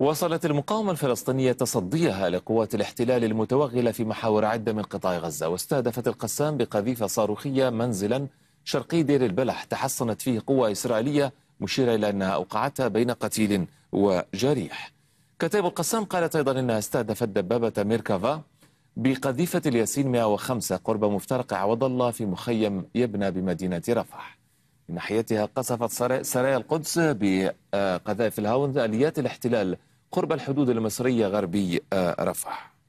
واصلت المقاومة الفلسطينية تصديها لقوات الاحتلال المتوغلة في محاور عدة من قطاع غزة واستهدفت القسام بقذيفة صاروخية منزلا شرقي دير البلح تحصنت فيه قوة إسرائيلية مشيرة إلى أنها أوقعتها بين قتيل وجريح كتائب القسام قالت أيضا أنها استهدفت دبابة ميركافا بقذيفة الياسين 105 قرب مفترق عوض الله في مخيم يبنى بمدينة رفح من ناحيتها قصفت سرايا القدس بقذائف الهاون آليات الاحتلال قرب الحدود المصرية غربي آه، رفح